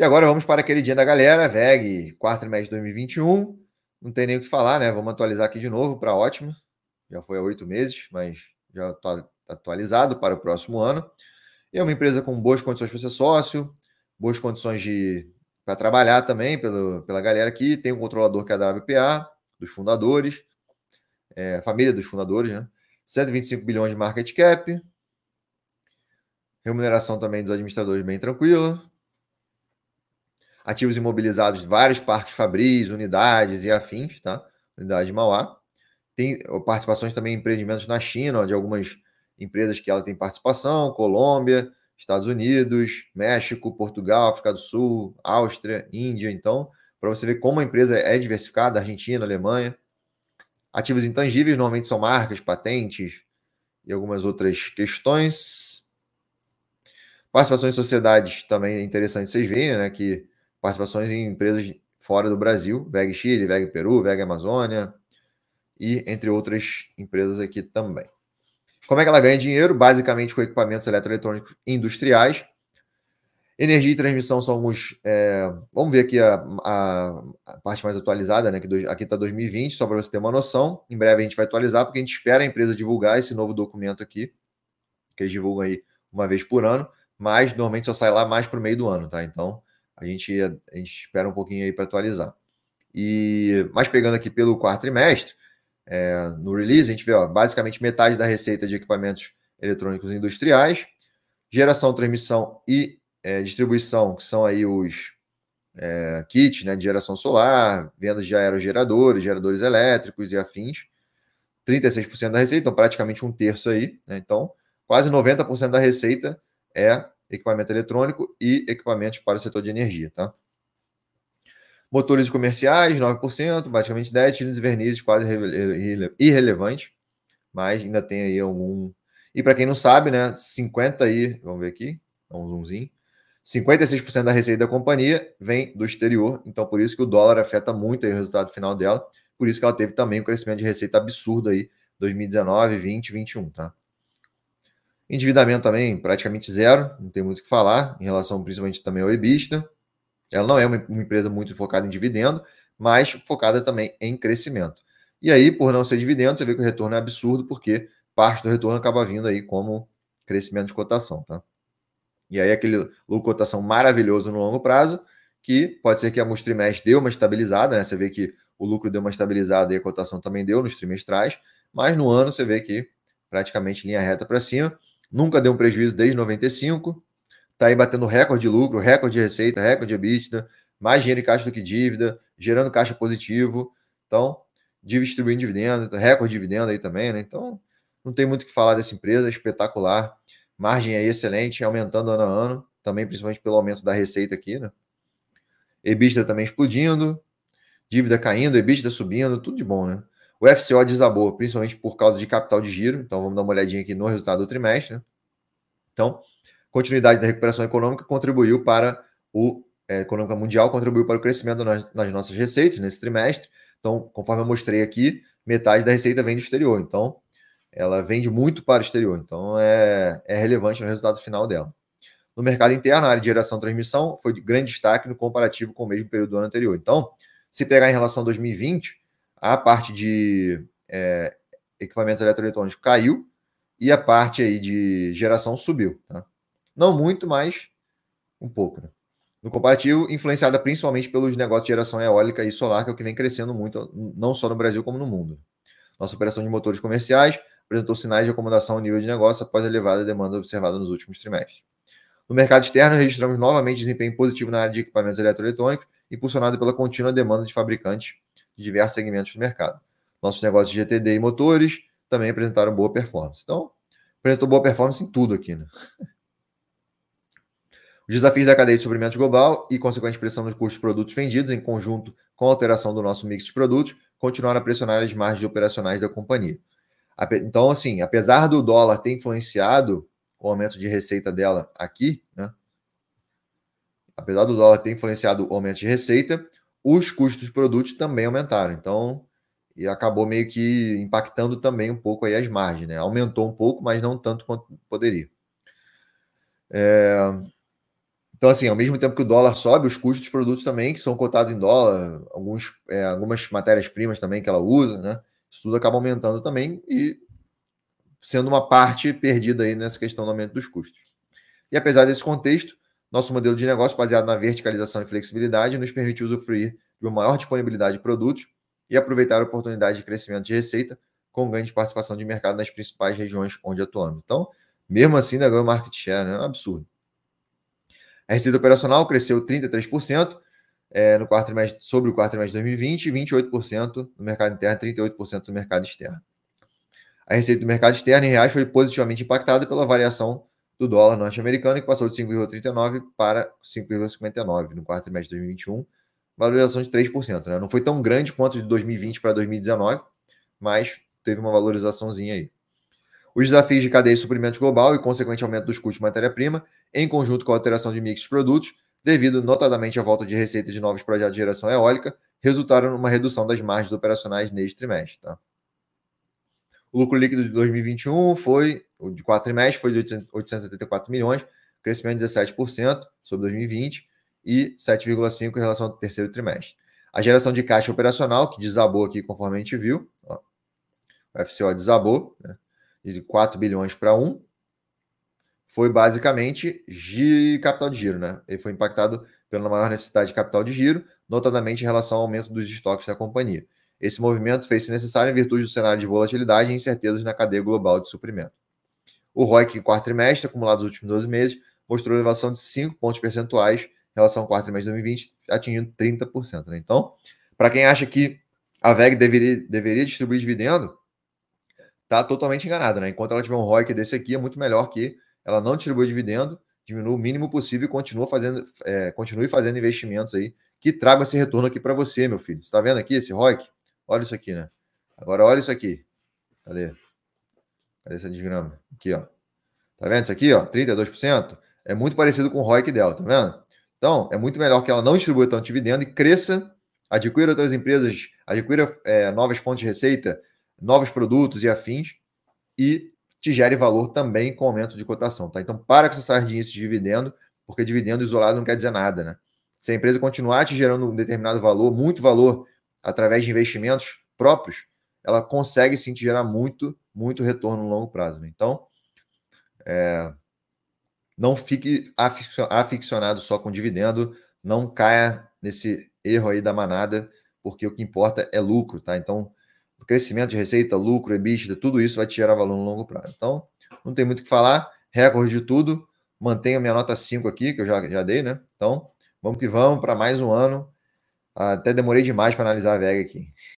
E agora vamos para aquele dia da galera, VEG, quarto trimestre de 2021. Não tem nem o que falar, né? Vamos atualizar aqui de novo para ótimo. Já foi há oito meses, mas já está atualizado para o próximo ano. É uma empresa com boas condições para ser sócio, boas condições de para trabalhar também pelo, pela galera aqui. Tem um controlador que é da WPA, dos fundadores, é, família dos fundadores, né? 125 bilhões de market cap. Remuneração também dos administradores bem tranquila ativos imobilizados de vários parques fabris, unidades e afins, tá? Unidade de Mauá. Tem participações também em empreendimentos na China, de algumas empresas que ela tem participação, Colômbia, Estados Unidos, México, Portugal, África do Sul, Áustria, Índia, então, para você ver como a empresa é diversificada, Argentina, Alemanha. Ativos intangíveis normalmente são marcas, patentes e algumas outras questões. Participações em sociedades também é interessante vocês verem, né? Que participações em empresas fora do Brasil, VEG Chile, VEG Peru, VEG Amazônia e entre outras empresas aqui também. Como é que ela ganha dinheiro? Basicamente com equipamentos eletroeletrônicos industriais. Energia e transmissão são alguns. É, vamos ver aqui a, a, a, parte mais atualizada, né? aqui está 2020, só para você ter uma noção. Em breve a gente vai atualizar, porque a gente espera a empresa divulgar esse novo documento aqui, que eles divulgam aí uma vez por ano, mas normalmente só sai lá mais para o meio do ano, tá? Então, a gente, a gente espera um pouquinho aí para atualizar. E mas pegando aqui pelo quarto trimestre, é, no release a gente vê ó, basicamente metade da receita de equipamentos eletrônicos industriais, geração, transmissão e é, distribuição, que são aí os é, kits né, de geração solar, vendas de aerogeradores, geradores elétricos e afins. 36% da receita, então praticamente um terço aí. Né? Então, quase 90% da receita é equipamento eletrônico e equipamentos para o setor de energia, tá? Motores comerciais, 9%, basicamente 10, tiros e vernizes quase irrelevante, mas ainda tem aí algum. E para quem não sabe, né, 50 aí, vamos ver aqui, dá um zoomzinho. 56% da receita da companhia vem do exterior, então por isso que o dólar afeta muito o resultado final dela. Por isso que ela teve também um crescimento de receita absurdo aí 2019, 20, 21, tá? Endividamento também praticamente zero, não tem muito o que falar, em relação principalmente também ao EBITDA. Ela não é uma, uma empresa muito focada em dividendo, mas focada também em crescimento. E aí, por não ser dividendo, você vê que o retorno é absurdo, porque parte do retorno acaba vindo aí como crescimento de cotação, tá? E aí aquele lucro cotação maravilhoso no longo prazo, que pode ser que a nos trimestres deu uma estabilizada, né? Você vê que o lucro deu uma estabilizada e a cotação também deu nos trimestrais, mas no ano você vê que praticamente linha reta para cima nunca deu um prejuízo desde 95, está aí batendo recorde de lucro, recorde de receita, recorde de EBITDA, mais dinheiro em caixa do que dívida, gerando caixa positivo, então distribuindo dividendo, recorde de dividendo aí também, né? Então não tem muito o que falar dessa empresa, é espetacular, margem aí excelente, aumentando ano a ano, também principalmente pelo aumento da receita aqui, né? EBITDA também explodindo, dívida caindo, EBITDA subindo, tudo de bom, né? O FCO desabou, principalmente por causa de capital de giro. Então, vamos dar uma olhadinha aqui no resultado do trimestre. Né? Então, continuidade da recuperação econômica contribuiu para o é, econômica mundial, contribuiu para o crescimento nas, nas nossas receitas nesse trimestre. Então, conforme eu mostrei aqui, metade da receita vem do exterior. Então, ela vende muito para o exterior. Então, é, é relevante no resultado final dela. No mercado interno, a área de geração e transmissão foi de grande destaque no comparativo com o mesmo período do ano anterior. Então, se pegar em relação a 2020, a parte de é, equipamentos eletroeletrônicos caiu e a parte aí de geração subiu. Tá? Não muito, mas um pouco. Né? No comparativo, influenciada principalmente pelos negócios de geração eólica e solar, que é o que vem crescendo muito, não só no Brasil como no mundo. Nossa operação de motores comerciais apresentou sinais de acomodação ao nível de negócio após a elevada demanda observada nos últimos trimestres. No mercado externo, registramos novamente desempenho positivo na área de equipamentos eletroeletrônicos, impulsionado pela contínua demanda de fabricantes de diversos segmentos do mercado. Nossos negócios de GTD e motores também apresentaram boa performance. Então, apresentou boa performance em tudo aqui. Né? Os desafios da cadeia de suprimentos global e consequente pressão nos custos de produtos vendidos, em conjunto com a alteração do nosso mix de produtos, continuaram a pressionar as margens operacionais da companhia. Então, assim, apesar do dólar ter influenciado o aumento de receita dela aqui, né? apesar do dólar ter influenciado o aumento de receita, os custos dos produtos também aumentaram. Então, e acabou meio que impactando também um pouco aí as margens, né? Aumentou um pouco, mas não tanto quanto poderia. É... Então, assim, ao mesmo tempo que o dólar sobe, os custos dos produtos também, que são cotados em dólar, alguns, é, algumas matérias-primas também que ela usa, né? Isso tudo acaba aumentando também e sendo uma parte perdida aí nessa questão do aumento dos custos. E apesar desse contexto, nosso modelo de negócio, baseado na verticalização e flexibilidade, nos permite usufruir de uma maior disponibilidade de produtos e aproveitar oportunidades de crescimento de receita com ganho de participação de mercado nas principais regiões onde atuamos. Então, mesmo assim, ainda ganha market share, né? É um absurdo. A receita operacional cresceu 33% é, no quarto trimestre, sobre o quarto trimestre de 2020, 28% no mercado interno, e 38% no mercado externo. A receita do mercado externo em reais foi positivamente impactada pela variação do dólar norte-americano, que passou de 5,39 para 5,59 no quarto trimestre de 2021, valorização de 3%. Né? Não foi tão grande quanto de 2020 para 2019, mas teve uma valorizaçãozinha aí. Os desafios de cadeia de suprimentos global e consequente aumento dos custos de matéria-prima, em conjunto com a alteração de mix de produtos, devido notadamente à volta de receita de novos projetos de geração eólica, resultaram numa redução das margens operacionais neste trimestre. Tá? O lucro líquido de 2021 foi, de quatro trimestres, foi de 874 milhões, crescimento de 17% sobre 2020 e 7,5% em relação ao terceiro trimestre. A geração de caixa operacional, que desabou aqui conforme a gente viu, ó, o FCO desabou, né, de 4 bilhões para 1, foi basicamente de capital de giro, né? Ele foi impactado pela maior necessidade de capital de giro, notadamente em relação ao aumento dos estoques da companhia. Esse movimento fez-se necessário em virtude do cenário de volatilidade e incertezas na cadeia global de suprimento. O ROIC em quarto trimestre, acumulado nos últimos 12 meses, mostrou elevação de 5 pontos percentuais em relação ao quarto trimestre de 2020, atingindo 30%. Né? Então, para quem acha que a VEG deveria, deveria distribuir dividendo, está totalmente enganado. Né? Enquanto ela tiver um ROIC desse aqui, é muito melhor que ela não distribua dividendo, diminua o mínimo possível e continua fazendo, é, continue fazendo investimentos aí que tragam esse retorno aqui para você, meu filho. Você está vendo aqui esse ROIC? Olha isso aqui, né? Agora olha isso aqui. Cadê? Cadê essa desgrama? Aqui, ó. Tá vendo isso aqui, ó? 32%. É muito parecido com o ROIC dela, tá vendo? Então, é muito melhor que ela não distribua tanto dividendo e cresça, adquira outras empresas, adquira é, novas fontes de receita, novos produtos e afins, e te gere valor também com aumento de cotação, tá? Então, para com essa sardinha de dividendo, porque dividendo isolado não quer dizer nada, né? Se a empresa continuar te gerando um determinado valor, muito valor, através de investimentos próprios, ela consegue sim te gerar muito, muito retorno no longo prazo. Né? Então, é, não fique aficionado só com dividendo, não caia nesse erro aí da manada, porque o que importa é lucro, tá? Então, crescimento de receita, lucro, EBITDA, tudo isso vai te gerar valor no longo prazo. Então, não tem muito o que falar, recorde de tudo, mantenho minha nota 5 aqui, que eu já, já dei, né? Então, vamos que vamos para mais um ano ah, até demorei demais para analisar a Vega aqui.